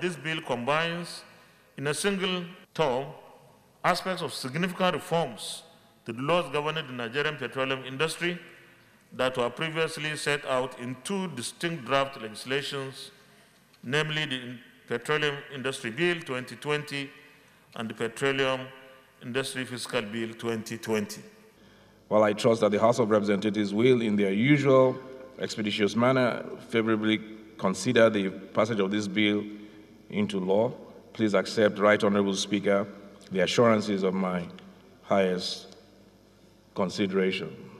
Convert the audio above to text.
This bill combines in a single term aspects of significant reforms to the laws governing the Nigerian petroleum industry that were previously set out in two distinct draft legislations, namely the Petroleum Industry Bill 2020 and the Petroleum Industry Fiscal Bill 2020. Well, I trust that the House of Representatives will, in their usual expeditious manner, favorably consider the passage of this bill into law, please accept, Right Honorable Speaker, the assurances of my highest consideration.